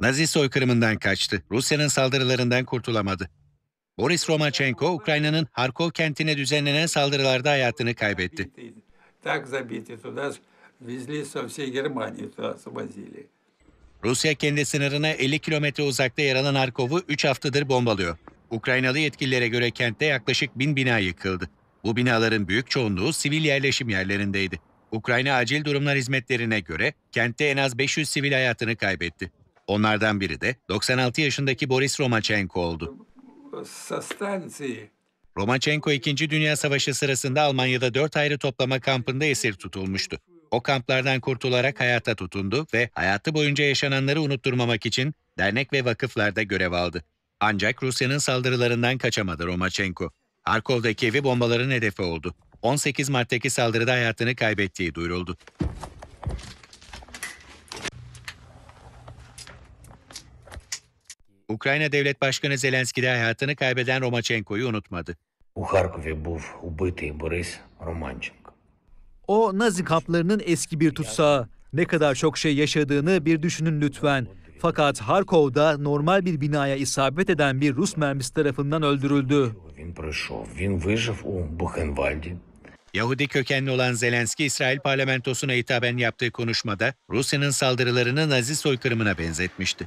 Nazi soykırımından kaçtı. Rusya'nın saldırılarından kurtulamadı. Boris Romachenko, Ukrayna'nın Harkov kentine düzenlenen saldırılarda hayatını kaybetti. Rusya kendi sınırına 50 kilometre uzakta yer alan Harkov'u 3 haftadır bombalıyor. Ukraynalı yetkililere göre kentte yaklaşık 1000 bina yıkıldı. Bu binaların büyük çoğunluğu sivil yerleşim yerlerindeydi. Ukrayna Acil Durumlar Hizmetlerine göre kentte en az 500 sivil hayatını kaybetti. Onlardan biri de 96 yaşındaki Boris Romachenko oldu. Romachenko 2. Dünya Savaşı sırasında Almanya'da 4 ayrı toplama kampında esir tutulmuştu. O kamplardan kurtularak hayata tutundu ve hayatı boyunca yaşananları unutturmamak için dernek ve vakıflarda görev aldı. Ancak Rusya'nın saldırılarından kaçamadı Romachenko. Arkov'daki evi bombaların hedefi oldu. 18 Mart'taki saldırıda hayatını kaybettiği duyuruldu. Ukrayna Devlet Başkanı Zelenski de hayatını kaybeden Romachenko'yu unutmadı. У Харкові був убитий Борис O Nazi kaplarının eski bir tutsağı. Ne kadar çok şey yaşadığını bir düşünün lütfen. Fakat Harkov'da normal bir binaya isabet eden bir Rus mermisi tarafından öldürüldü. Він пройшов. Він вижив у Бухенвальді. Yahudi kökenli olan Zelenski, İsrail parlamentosuna hitaben yaptığı konuşmada Rusya'nın saldırılarını Nazi soykırımına benzetmişti.